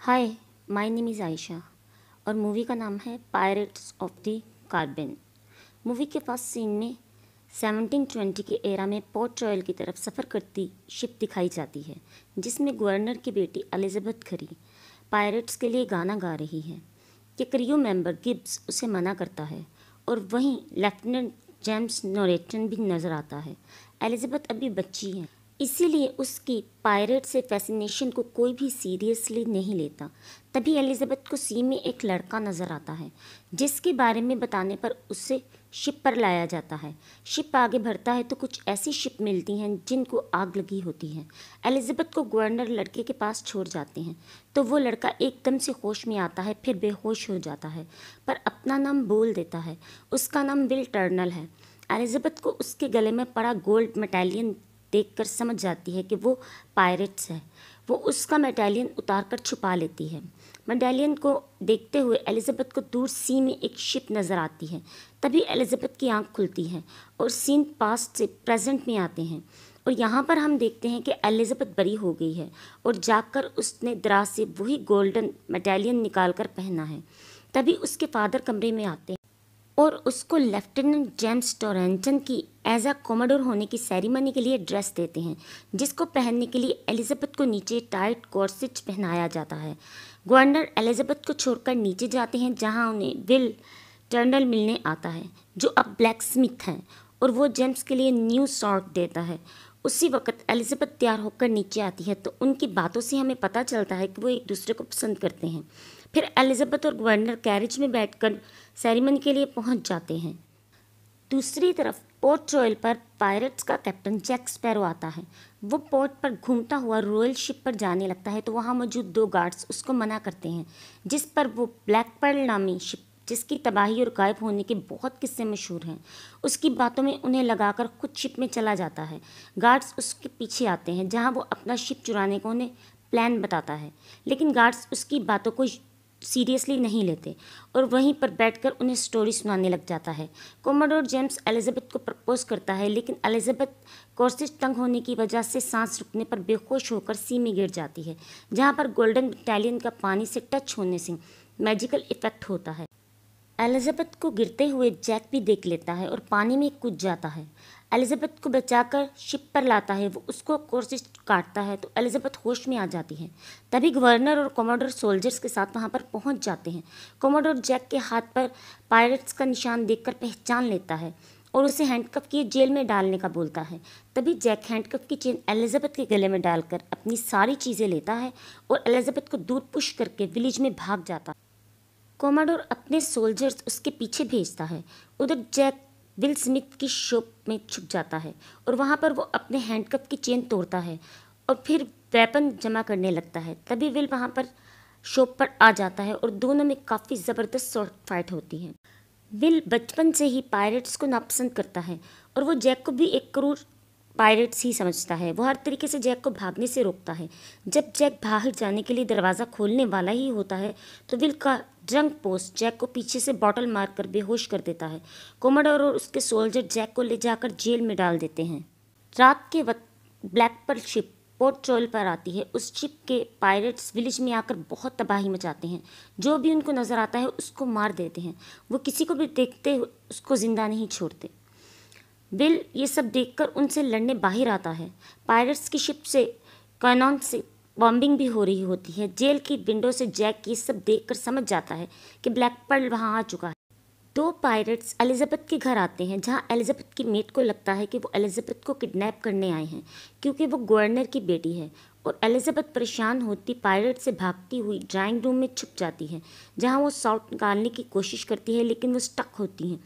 Hi my name is Ayesha और movie का नाम है pirates of the carbon movie के फर्स्ट सीन में 1720 के एरा में पोर्ट रॉयल की तरफ सफ़र करती शिप दिखाई जाती है जिसमें गवर्नर की बेटी एलिजाबेथ खरी पायरेट्स के लिए गाना गा रही है कि क्रियो मेंबर गिब्स उसे मना करता है और वहीं लेफ्टिनेंट जेम्स नोरेटन भी नज़र आता है एलिजाबेथ अभी बच्ची है इसीलिए उसकी पायरेट से फैसिनेशन को कोई भी सीरियसली नहीं लेता तभी एलिजाबेथ को सी में एक लड़का नज़र आता है जिसके बारे में बताने पर उसे शिप पर लाया जाता है शिप आगे बढ़ता है तो कुछ ऐसी शिप मिलती हैं जिनको आग लगी होती है एलिजाबेथ को गवर्नर लड़के के पास छोड़ जाते हैं तो वो लड़का एकदम से होश में आता है फिर बेहोश हो जाता है पर अपना नाम बोल देता है उसका नाम विल टर्नल है एलिजाबेथ को उसके गले में पड़ा गोल्ड मेटालियन देखकर समझ जाती है कि वो पायरेट्स है वो उसका मेडालियन उतार कर छुपा लेती है मेडालियन को देखते हुए एलिजाबेथ को दूर सी में एक शिप नज़र आती है तभी एलिजाबेथ की आंख खुलती है और सीन पास्ट से प्रेजेंट में आते हैं और यहाँ पर हम देखते हैं कि एलिजाबेथ बड़ी हो गई है और जाकर उसने दराज से वही गोल्डन मेडालियन निकाल कर पहना है तभी उसके फादर कमरे में आते हैं और उसको लेफ्टिनेंट जेम्स टोरेंटन की एज अ कॉमोडोर होने की सेरेमनी के लिए ड्रेस देते हैं जिसको पहनने के लिए एलिजाबेथ को नीचे टाइट कॉर्सिच पहनाया जाता है गवर्नर एलिजाबेथ को छोड़कर नीचे जाते हैं जहां उन्हें विल टर्नल मिलने आता है जो अब ब्लैक स्मिथ हैं और वो जेम्स के लिए न्यू शॉर्ट देता है उसी वक्त एलिजाबेथ तैयार होकर नीचे आती है तो उनकी बातों से हमें पता चलता है कि वो एक दूसरे को पसंद करते हैं फिर एलिजाबेथ और गवर्नर कैरिज में बैठकर सेरेमनी के लिए पहुंच जाते हैं दूसरी तरफ पोर्ट रॉयल पर पायरेट्स का कैप्टन जैक स्पैरो आता है वो पोर्ट पर घूमता हुआ रॉयल शिप पर जाने लगता है तो वहाँ मौजूद दो गार्ड्स उसको मना करते हैं जिस पर वो ब्लैक पर्ल नामी शिप जिसकी तबाही और गायब होने के बहुत किस्से मशहूर हैं उसकी बातों में उन्हें लगाकर खुद शिप में चला जाता है गार्ड्स उसके पीछे आते हैं जहाँ वो अपना शिप चुराने का उन्हें प्लान बताता है लेकिन गार्ड्स उसकी बातों को सीरियसली नहीं लेते और वहीं पर बैठकर उन्हें स्टोरी सुनाने लग जाता है कोमोडोर जेम्स एलिजाबेथ को प्रपोज करता है लेकिन एलिजाबेथ कोर्सेज तंग होने की वजह से सांस रुकने पर बेहोश होकर सी में गिर जाती है जहाँ पर गोल्डन बटालियन का पानी से टच होने से मैजिकल इफेक्ट होता है एलिजाबेथ को गिरते हुए जैक भी देख लेता है और पानी में कूद जाता है एलिजाबेथ को बचाकर शिप पर लाता है वो उसको कोर्सिस काटता है तो एलिजाबेथ होश में आ जाती है तभी गवर्नर और कोमोडोर सोल्जर्स के साथ वहाँ पर पहुँच जाते हैं कोमोडोर जैक के हाथ पर पायरेट्स का निशान देखकर पहचान लेता है और उसे हैंडकप किए जेल में डालने का बोलता है तभी जैक हैंडकप की चेन एलिजाबेथ के गले में डालकर अपनी सारी चीज़ें लेता है और एलिजाबेथ को दूर पुश करके विलेज में भाग जाता है कॉमाडोर अपने सोल्जर्स उसके पीछे भेजता है उधर जैक विल स्मिथ की शॉप में छुप जाता है और वहाँ पर वो अपने हैंडकप की चेन तोड़ता है और फिर वेपन जमा करने लगता है तभी विल वहाँ पर शॉप पर आ जाता है और दोनों में काफ़ी ज़बरदस्त शॉर्ट फाइट होती है विल बचपन से ही पायरेट्स को नापसंद करता है और वो जैक को भी एक करोड़ पायरेट्स ही समझता है वो हर तरीके से जैक को भागने से रोकता है जब जैक बाहर जाने के लिए दरवाज़ा खोलने वाला ही होता है तो विल का ड्रंक पोस्ट जैक को पीछे से बॉटल मारकर बेहोश कर देता है कोमोडोर और उसके सोल्जर जैक को ले जाकर जेल में डाल देते हैं रात के वक्त ब्लैक पर शिप पोर्ट ट्रोल पर आती है उस शिप के पायरेट्स विलेज में आकर बहुत तबाही मचाते हैं जो भी उनको नज़र आता है उसको मार देते हैं वो किसी को भी देखते हुए उसको ज़िंदा नहीं छोड़ते बिल ये सब देखकर उनसे लड़ने बाहर आता है पायरेट्स की शिप से कैनॉन से बॉम्बिंग भी हो रही होती है जेल की विंडो से जैक ये सब देखकर समझ जाता है कि ब्लैक पर्ल वहाँ आ चुका है दो पायरेट्स एलिजाबेथ के घर आते हैं जहाँ एलिजाबेथ की मेट को लगता है कि वो एलिजाबेथ को किडनैप करने आए हैं क्योंकि वो गवर्नर की बेटी है और एलिजाबेथ परेशान होती पायरेट से भागती हुई ड्राइंग रूम में छुप जाती है जहाँ वो सॉट निकालने की कोशिश करती है लेकिन वो स्टक होती हैं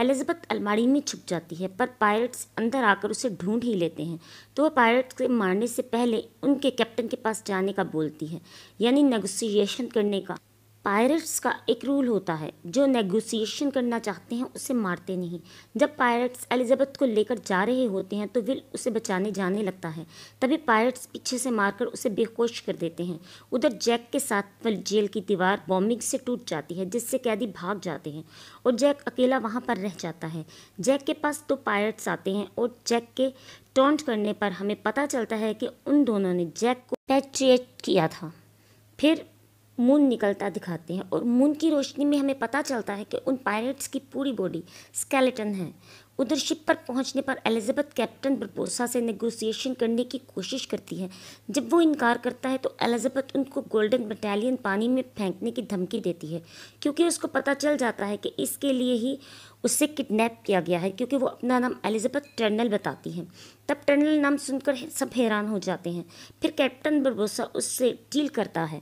एलिजाबेथ अलमारी में छुप जाती है पर पायलट्स अंदर आकर उसे ढूंढ ही लेते हैं तो वह पायलट्स के मारने से पहले उनके कैप्टन के पास जाने का बोलती है यानी नेगोशिएशन करने का पायरेट्स का एक रूल होता है जो नेगोशिएशन करना चाहते हैं उसे मारते नहीं जब पायरेट्स एलिजाबेथ को लेकर जा रहे होते हैं तो विल उसे बचाने जाने लगता है तभी पायरेट्स पीछे से मारकर उसे बेहोश कर देते हैं उधर जैक के साथ जेल की दीवार बॉम्बिंग से टूट जाती है जिससे कैदी भाग जाते हैं और जैक अकेला वहाँ पर रह जाता है जैक के पास दो पायरेट्स आते हैं और जैक के टॉन्ट करने पर हमें पता चलता है कि उन दोनों ने जैक को पैट्रिएट किया था फिर मून निकलता दिखाते हैं और मून की रोशनी में हमें पता चलता है कि उन पायरेट्स की पूरी बॉडी स्केलेटन है उधर शिप पर पहुंचने पर एलिजाबेथ कैप्टन बर्बोसा से नेगोशिएशन करने की कोशिश करती है जब वो इनकार करता है तो एलिजाबेथ उनको गोल्डन बटालियन पानी में फेंकने की धमकी देती है क्योंकि उसको पता चल जाता है कि इसके लिए ही उससे किडनैप किया गया है क्योंकि वो अपना नाम एलिजाबेथ टर्नल बताती है तब टर्नल नाम सुनकर सब हैरान हो जाते हैं फिर कैप्टन बर्बोसा उससे डील करता है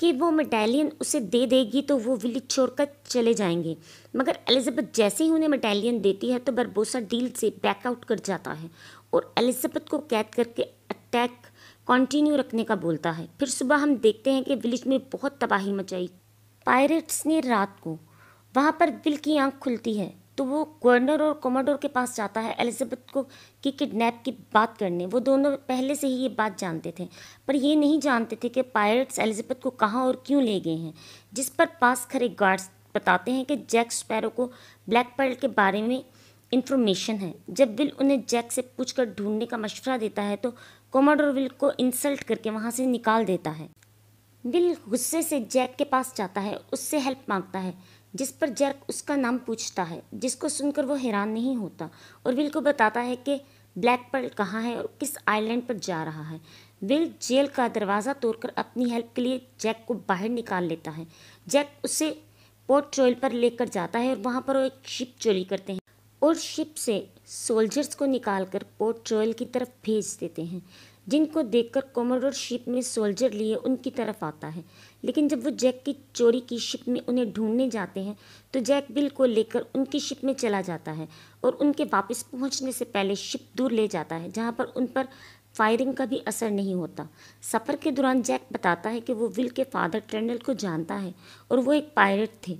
कि वो मेटालियन उसे दे देगी तो वो विली छोड़ कर चले जाएंगे मगर एलिजाबेथ जैसे ही उन्हें मेटालियन देती है तो बरबोसा डील से बैकआउट कर जाता है और एलिजाबेथ को कैद करके अटैक कंटिन्यू रखने का बोलता है फिर सुबह हम देखते हैं कि विलेज में बहुत तबाही मचाई पायरेट्स ने रात को वहाँ पर विल की आँख खुलती है तो वो गवर्नर और कमांडर के पास जाता है एलिजाबेथ को की किडनैप की बात करने वो दोनों पहले से ही ये बात जानते थे पर ये नहीं जानते थे कि पायरेट्स एलिजाबेथ को कहाँ और क्यों ले गए हैं जिस पर पास खड़े गार्ड्स बताते हैं कि जैक स्पैरो को ब्लैक पर्ल के बारे में इन्फॉर्मेशन है जब विल उन्हें जैक से पूछ ढूंढने का मशवरा देता है तो कॉमाडोर विल को इंसल्ट करके वहाँ से निकाल देता है विल गुस्से से जैक के पास जाता है उससे हेल्प मांगता है जिस पर जैक उसका नाम पूछता है जिसको सुनकर वो हैरान नहीं होता और विल को बताता है कि ब्लैक पर्ल कहाँ है और किस आइलैंड पर जा रहा है विल जेल का दरवाज़ा तोड़कर अपनी हेल्प के लिए जैक को बाहर निकाल लेता है जैक उसे पोर्ट ट्रोल पर लेकर जाता है और वहाँ पर वो एक शिप चोरी करते हैं और शिप से सोल्जर्स को निकाल कर पोर्ट ट्रोल की तरफ भेज देते हैं जिनको देखकर कोमोडोर शिप में सोल्जर लिए उनकी तरफ आता है लेकिन जब वो जैक की चोरी की शिप में उन्हें ढूंढने जाते हैं तो जैक बिल को लेकर उनकी शिप में चला जाता है और उनके वापस पहुंचने से पहले शिप दूर ले जाता है जहां पर उन पर फायरिंग का भी असर नहीं होता सफ़र के दौरान जैक बताता है कि वो विल के फादर ट्रेंडल को जानता है और वो एक पायलट थे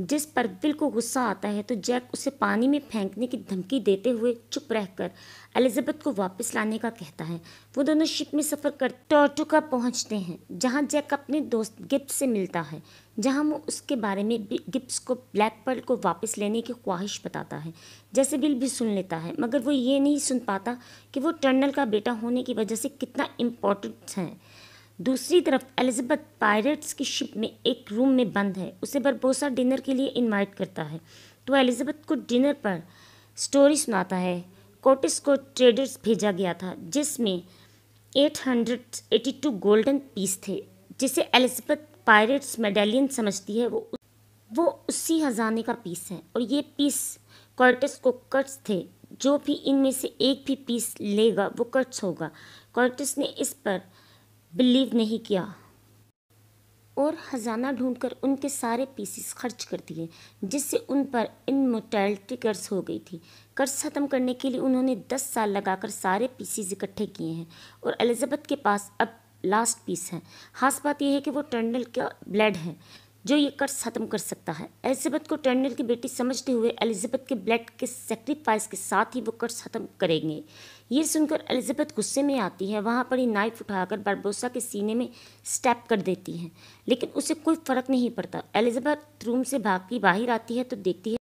जिस पर बिल को गुस्सा आता है तो जैक उसे पानी में फेंकने की धमकी देते हुए चुप रहकर एलिजाबेथ को वापस लाने का कहता है वो दोनों शिप में सफ़र कर टोर्टुका पहुंचते हैं जहां जैक अपने दोस्त गिप्स से मिलता है जहां वो उसके बारे में गिप्स को ब्लैक पर्ल को वापस लेने की ख्वाहिश बताता है जैसे बिल भी सुन लेता है मगर वो ये नहीं सुन पाता कि वो टर्नल का बेटा होने की वजह से कितना इम्पोर्टेंट है दूसरी तरफ एलिजबेथ पायरेट्स की शिप में एक रूम में बंद है उसे बरबोसा डिनर के लिए इनवाइट करता है तो एलिजबेथ को डिनर पर स्टोरी सुनाता है कोटिस को ट्रेडर्स भेजा गया था जिसमें 882 गोल्डन पीस थे जिसे एलिजबेथ पायरेट्स मेडेलियन समझती है वो वो उसी हजाने का पीस है और ये पीस कॉर्टस को कट्स थे जो भी इनमें से एक भी पीस लेगा वो कट्स होगा कॉर्टस ने इस पर बिलीव नहीं किया और ख़जाना ढूंढकर उनके सारे पीसीस खर्च कर दिए जिससे उन पर इन कर्ज हो गई थी कर्ज ख़त्म करने के लिए उन्होंने दस साल लगाकर सारे पीसीस इकट्ठे किए हैं और एलिजाबेथ के पास अब लास्ट पीस है खास बात यह है कि वो टर्नल का ब्लड है जो ये कर्ज ख़त्म कर सकता है एलिजाबेथ को टर्नल की बेटी समझते हुए एलिजाबेथ के ब्लड के सेक्रीफाइस के साथ ही वो कर्ज ख़त्म करेंगे ये सुनकर एलिजाबेथ गुस्से में आती है वहाँ पर ही नाइफ उठाकर बारबोसा के सीने में स्टैप कर देती है लेकिन उसे कोई फ़र्क नहीं पड़ता एलिजाबेथ रूम से भागती बाहर आती है तो देखती है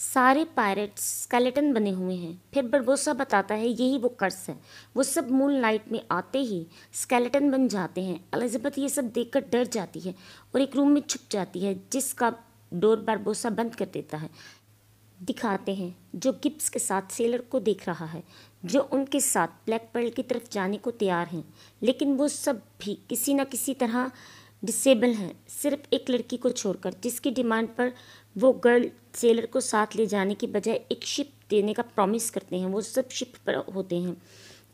सारे पायरेट्स स्केलेटन बने हुए हैं फिर बरबोसा बताता है यही वो कर्स है वो सब मून लाइट में आते ही स्केलेटन बन जाते हैं एलिजाबेथ ये सब देखकर डर जाती है और एक रूम में छुप जाती है जिसका डोर बारबोसा बंद कर देता है दिखाते हैं जो गिप्स के साथ सेलर को देख रहा है जो उनके साथ ब्लैक पर्ल की तरफ जाने को तैयार हैं लेकिन वो सब भी किसी न किसी तरह डिसेबल हैं सिर्फ एक लड़की को छोड़कर जिसकी डिमांड पर वो गर्ल सेलर को साथ ले जाने की बजाय एक शिप देने का प्रॉमिस करते हैं वो सब शिप पर होते हैं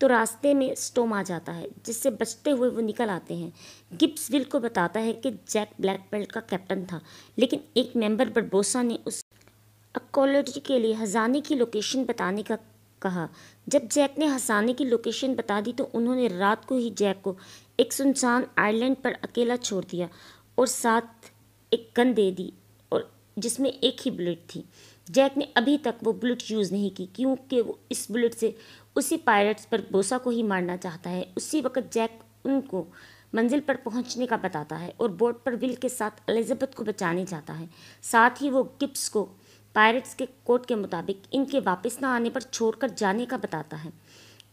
तो रास्ते में स्टोम आ जाता है जिससे बचते हुए वो निकल आते हैं गिप्स विल को बताता है कि जैक ब्लैक बेल्ट का कैप्टन था लेकिन एक मेंबर बरबोसा ने उस अकोलॉजी के लिए हजाने की लोकेशन बताने का कहा जब जैक ने हंसाने की लोकेशन बता दी तो उन्होंने रात को ही जैक को एक सुनसान आइलैंड पर अकेला छोड़ दिया और साथ एक गन दे दी और जिसमें एक ही बुलेट थी जैक ने अभी तक वो बुलेट यूज़ नहीं की क्योंकि वो इस बुलेट से उसी पायलट्स पर बोसा को ही मारना चाहता है उसी वक्त जैक उनको मंजिल पर पहुंचने का बताता है और बोट पर विल के साथ एलिजाबेथ को बचाने जाता है साथ ही वो गिप्स को पायरेट्स के कोर्ट के मुताबिक इनके वापस न आने पर छोड़कर जाने का बताता है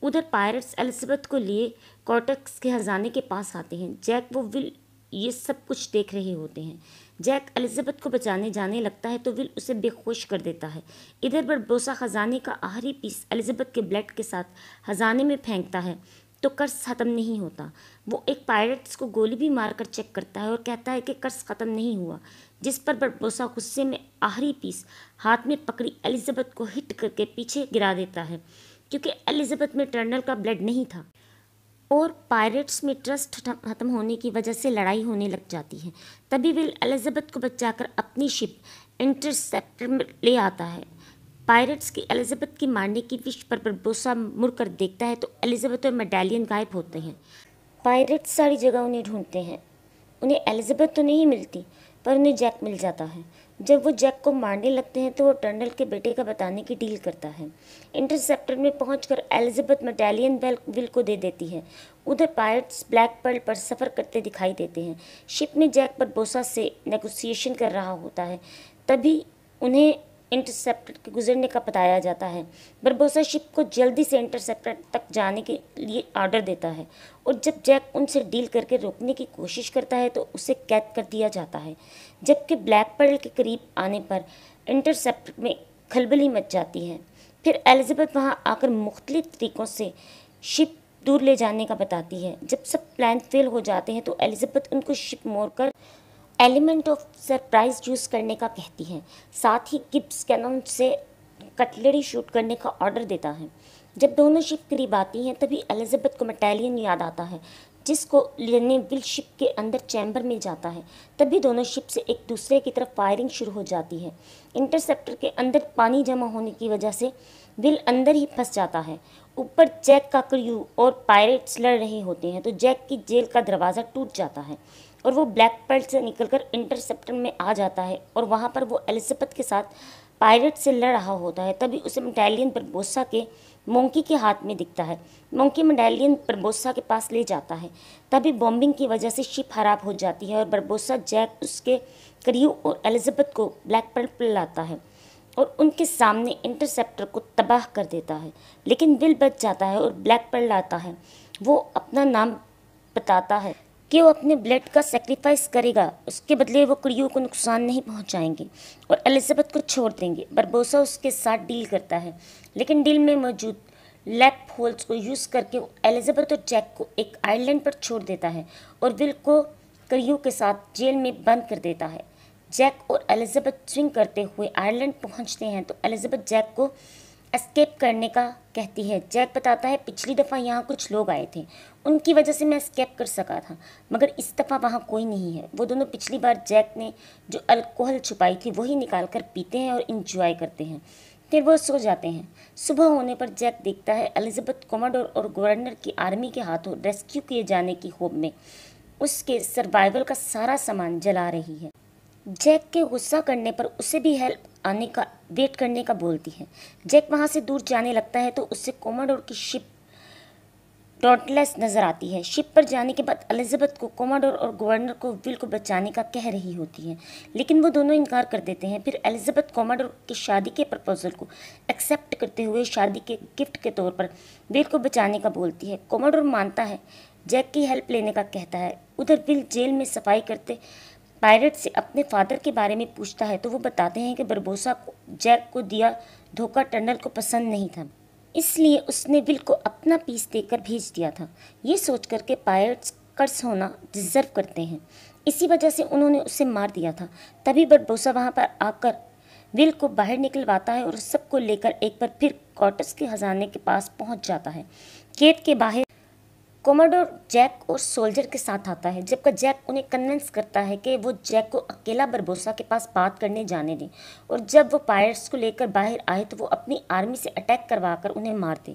उधर पायरेट्स एलिजबेथ को लिए कॉटक्स के हजाने के पास आते हैं जैक वो विल ये सब कुछ देख रहे होते हैं जैक एलिजबेथ को बचाने जाने लगता है तो विल उसे बेखोश कर देता है इधर बरबोसा खजाने का आहरी पीस एलिजबेथ के ब्लड के साथ खजाने में फेंकता है तो कर्ज ख़त्म नहीं होता वो एक पायलट्स को गोली भी मारकर चेक करता है और कहता है कि कर्ज ख़त्म नहीं हुआ जिस पर बरबोसा गुस्से में आहरी पीस हाथ में पकड़ी एलिजाबेथ को हिट करके पीछे गिरा देता है क्योंकि एलिजाबेथ में टर्नल का ब्लड नहीं था और पायरेट्स में ट्रस्ट खत्म होने की वजह से लड़ाई होने लग जाती है तभी विल एलिजाबेथ को बचाकर अपनी शिप इंटरसेप्टर ले आता है पायरेट्स की एलिजाबेथ की मारने की विश पर बरबोसा मुड़कर देखता है तो एलिजाबेथ और मेडालियन गायब होते हैं पायरेट्स सारी जगह उन्हें ढूंढते हैं उन्हें एलिजाबेथ तो नहीं मिलती पर उन्हें जैक मिल जाता है जब वो जैक को मारने लगते हैं तो वो टर्नल के बेटे का बताने की डील करता है इंटरसेप्टर में पहुँच कर एलिजाबेथ मेडालियन बेल विल को दे देती है उधर पायरेट्स ब्लैक पर्ल पर सफ़र करते दिखाई देते हैं शिप में जैक पर बोसा से नेगोसिएशन कर रहा होता है तभी उन्हें इंटरसेप्टर के गुजरने का बताया जाता है बरबोसा शिप को जल्दी से इंटरसेप्टर तक जाने के लिए आर्डर देता है और जब जैक उनसे डील करके रोकने की कोशिश करता है तो उसे कैद कर दिया जाता है जबकि ब्लैक पर्ल के करीब आने पर इंटरसेप्टर में खलबली मच जाती है फिर एलिजबेथ वहाँ आकर मुख्तलिफ तरीक़ों से शिप दूर ले जाने का बताती है जब सब प्लान फेल हो जाते हैं तो एलिजबेथ उनको शिप मोड़ कर एलिमेंट ऑफ सरप्राइज यूज़ करने का कहती है साथ ही गिब्स कैनन से कटलरी शूट करने का ऑर्डर देता है जब दोनों शिप करीब आती हैं तभी एलिजाबेथ को मटालियन याद आता है जिसको लेने विल शिप के अंदर चैम्बर में जाता है तभी दोनों शिप से एक दूसरे की तरफ फायरिंग शुरू हो जाती है इंटरसेप्टर के अंदर पानी जमा होने की वजह से विल अंदर ही फंस जाता है ऊपर जैक का क्रू और पायरेट्स लड़ रहे होते हैं तो जैक की जेल का दरवाज़ा टूट जाता है और वो ब्लैक पर्ल से निकलकर इंटरसेप्टर में आ जाता है और वहाँ पर वो एलिजथ के साथ पायलट से लड़ रहा होता है तभी उसे मेडालियन बरबोसा के मोंकी के हाथ में दिखता है मोंकी मेडालियन बरबोसा के पास ले जाता है तभी बॉम्बिंग की वजह से शिप खराब हो जाती है और बरबोसा जैक उसके क्रियो और एलिजथ को ब्लैक पर्ल पर लाता है और उनके सामने इंटरसेप्टर को तबाह कर देता है लेकिन बिल बच जाता है और ब्लैक पर्ल लाता है वो अपना नाम बताता है कि वो अपने ब्लड का सेक्रीफाइस करेगा उसके बदले वो कुड़ियों को नुकसान नहीं पहुंचाएंगे और एलिजाबेथ को छोड़ देंगे बरबोसा उसके साथ डील करता है लेकिन डील में मौजूद लैप होल्स को यूज़ करके वो एलिजाबेथ और जैक को एक आइलैंड पर छोड़ देता है और विल को कड़ियों के साथ जेल में बंद कर देता है जैक और एलिजाबेथ स्विंग करते हुए आयरलैंड पहुंचते हैं तो एलिजाबेथ जैक को एस्केप करने का कहती है जैक बताता है पिछली दफ़ा यहाँ कुछ लोग आए थे उनकी वजह से मैं एस्केप कर सका था मगर इस दफ़ा वहाँ कोई नहीं है वो दोनों पिछली बार जैक ने जो अल्कोहल छुपाई थी वही निकाल कर पीते हैं और इंजॉय करते हैं फिर वो सो जाते हैं सुबह होने पर जैक देखता है एलिजाबेथ कोमाडोर और गवर्नर की आर्मी के हाथों रेस्क्यू किए जाने की होप में उसके सर्वाइवल का सारा सामान जला रही है जैक के गुस्सा करने पर उसे भी हेल्प आने का वेट करने का बोलती है जैक वहाँ से दूर जाने लगता है तो उससे कोमाडोर की शिप डॉटलेस नज़र आती है शिप पर जाने के बाद एलिजाबेथ को कोमाडोर और गवर्नर को विल को बचाने का कह रही होती है लेकिन वो दोनों इनकार कर देते हैं फिर एलिजाबेथ कोमाडोर की शादी के प्रपोजल को एक्सेप्ट करते हुए शादी के गिफ्ट के तौर पर विल को बचाने का बोलती है कोमाडोर मानता है जैक की हेल्प लेने का कहता है उधर विल जेल में सफाई करते पायरेट से अपने फादर के बारे में पूछता है तो वो बताते हैं कि बरबोसा को जैक को दिया धोखा टनल को पसंद नहीं था इसलिए उसने बिल को अपना पीस देकर भेज दिया था ये सोच के पायलट्स कर्ज होना डिजर्व करते हैं इसी वजह से उन्होंने उसे मार दिया था तभी बरबोसा वहाँ पर आकर विल को बाहर निकलवाता है और सबको लेकर एक बार फिर कॉटस के खजाने के पास पहुँच जाता है गेट के बाहर कोमाडोर जैक और सोल्जर के साथ आता है जबकि जैक उन्हें कन्विंस करता है कि वो जैक को अकेला बरबोसा के पास बात करने जाने दें और जब वो पायरेट्स को लेकर बाहर आए तो वो अपनी आर्मी से अटैक करवा कर उन्हें मार दें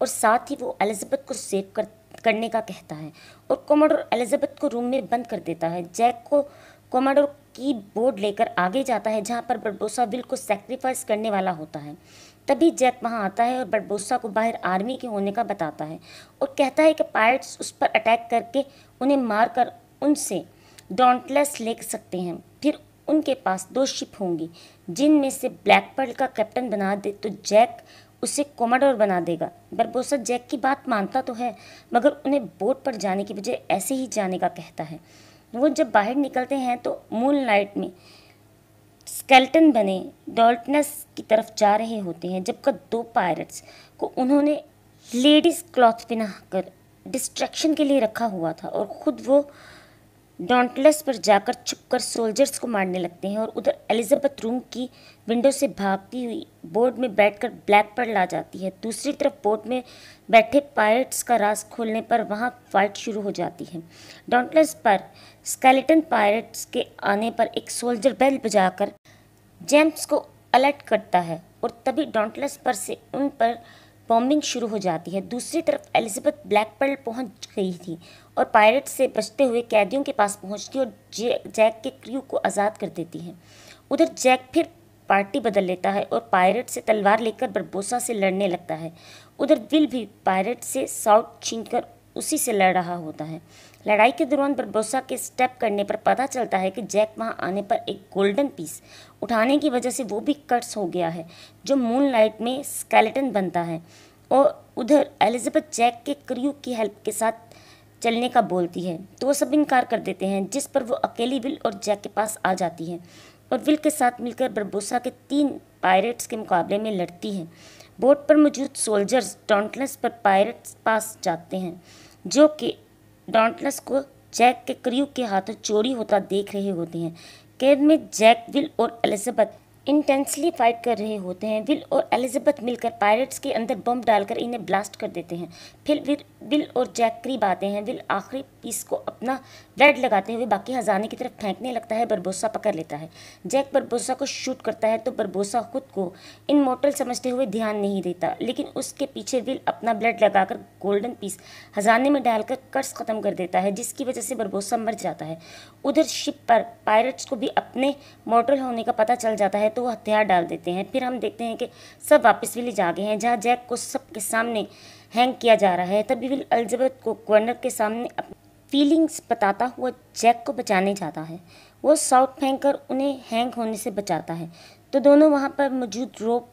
और साथ ही वो एलिजबेथ को सेव कर करने का कहता है और कोमाडोर एलिजबेथ को रूम में बंद कर देता है जैक को कॉमोडोर की बोर्ड लेकर आगे जाता है जहाँ पर बरबोसा बिल्कुल को सेक्रीफाइस करने वाला होता है तभी जैक वहाँ आता है और बटबोसा को बाहर आर्मी के होने का बताता है और कहता है कि पायरेट्स उस पर अटैक करके उन्हें मार कर उनसे डॉन्टलेस ले सकते हैं फिर उनके पास दो शिप होंगी जिनमें से ब्लैक पर्ल का कैप्टन बना दे तो जैक उसे कोमाडोर बना देगा बरबोसा जैक की बात मानता तो है मगर उन्हें बोट पर जाने की बजाय ऐसे ही जाने का कहता है वो जब बाहर निकलते हैं तो मून लाइट में स्केल्टन बने डॉल्टनस की तरफ जा रहे होते हैं जबकि दो पायरेट्स को उन्होंने लेडीज़ क्लॉथ पहना कर डिस्ट्रैक्शन के लिए रखा हुआ था और ख़ुद वो डॉन्टलस पर जाकर छुपकर सोल्जर्स को मारने लगते हैं और उधर एलिजाबेथ रूम की विंडो से भागती हुई बोर्ड में बैठकर ब्लैक पर ला जाती है दूसरी तरफ बोर्ड में बैठे पायरेट्स का राज खोलने पर वहाँ फाइट शुरू हो जाती है डॉन्टलस पर स्केलेटन पायरेट्स के आने पर एक सोल्जर बेल बजाकर जेम्स को अलर्ट करता है और तभी डॉन्टलस पर से उन पर बॉम्बिंग शुरू हो जाती है दूसरी तरफ एलिजाबेथ ब्लैक पर्ल पहुंच गई थी और पायरेट से बचते हुए कैदियों के पास पहुंचती और जैक के क्रू को आज़ाद कर देती है उधर जैक फिर पार्टी बदल लेता है और पायरेट से तलवार लेकर बरबोसा से लड़ने लगता है उधर विल भी पायरेट से साउट छीन उसी से लड़ रहा होता है लड़ाई के दौरान बरबोसा के स्टेप करने पर पता चलता है कि जैक वहाँ आने पर एक गोल्डन पीस उठाने की वजह से वो भी कट्स हो गया है जो मूनलाइट में स्केलेटन बनता है और उधर एलिजाबेथ जैक के क्रियू की हेल्प के साथ चलने का बोलती है तो वो सब इनकार कर देते हैं जिस पर वो अकेली विल और जैक के पास आ जाती है और विल के साथ मिलकर बरबोसा के तीन पायरेट्स के मुकाबले में लड़ती है बोट पर मौजूद सोल्जर्स टॉन्टलस पर पायरेट्स पास जाते हैं जो कि डॉन्टलस को जैक के क्रियू के हाथों चोरी होता देख रहे होते हैं कैद में जैक विल और एलिजाबेथ इंटेंसली फाइट कर रहे होते हैं विल और एलिजाबेथ मिलकर पायरेट्स के अंदर बम डालकर इन्हें ब्लास्ट कर देते हैं फिर विल दिल और जैकरी बातें आते हैं दिल आखिरी पीस को अपना रेड लगाते हुए बाकी हजाने की तरफ फेंकने लगता है बरबोसा पकड़ लेता है जैक बरबोसा को शूट करता है तो बरबोसा खुद को इन मोटल समझते हुए ध्यान नहीं देता लेकिन उसके पीछे विल अपना ब्लड लगाकर गोल्डन पीस हजाने में डालकर कर्ज ख़त्म कर देता है जिसकी वजह से बरबोसा मर जाता है उधर शिप पर पायरेट्स को भी अपने मोटल होने का पता चल जाता है तो वो हथियार डाल देते हैं फिर हम देखते हैं कि सब वापस विलेज आ गए हैं जहाँ जैक को सबके सामने हैंग किया जा रहा है तभी विल अल्जबत को गवर्नर के सामने अपनी फीलिंग्स बताता हुआ जैक को बचाने जाता है वो साउट फेंक कर उन्हें हैंग होने से बचाता है तो दोनों वहाँ पर मौजूद रोप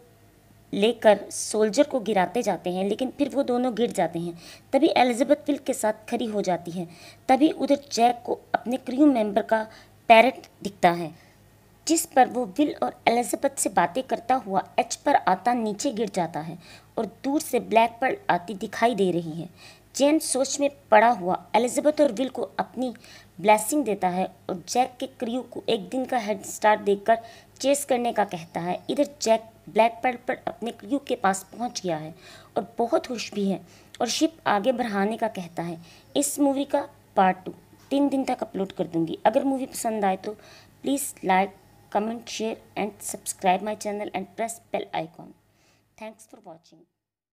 लेकर सोल्जर को गिराते जाते हैं लेकिन फिर वो दोनों गिर जाते हैं तभी एलिजाबेथ विल के साथ खड़ी हो जाती है तभी उधर जैक को अपने क्रू मेंबर का पैरट दिखता है जिस पर वो विल और एलिजाबेथ से बातें करता हुआ एच पर आता नीचे गिर जाता है और दूर से ब्लैक पर आती दिखाई दे रही है जेन सोच में पड़ा हुआ एलिजाबेथ और विल को अपनी ब्लैसिंग देता है और जैक के क्रियू को एक दिन का हेड स्टार्ट देकर चेस करने का कहता है इधर जैक ब्लैक पर्ल पर अपने क्रियू के पास पहुंच गया है और बहुत खुश भी है और शिप आगे बढ़ाने का कहता है इस मूवी का पार्ट टू तीन दिन तक अपलोड कर दूंगी अगर मूवी पसंद आए तो please like comment, share and subscribe my channel and press bell icon. Thanks for watching.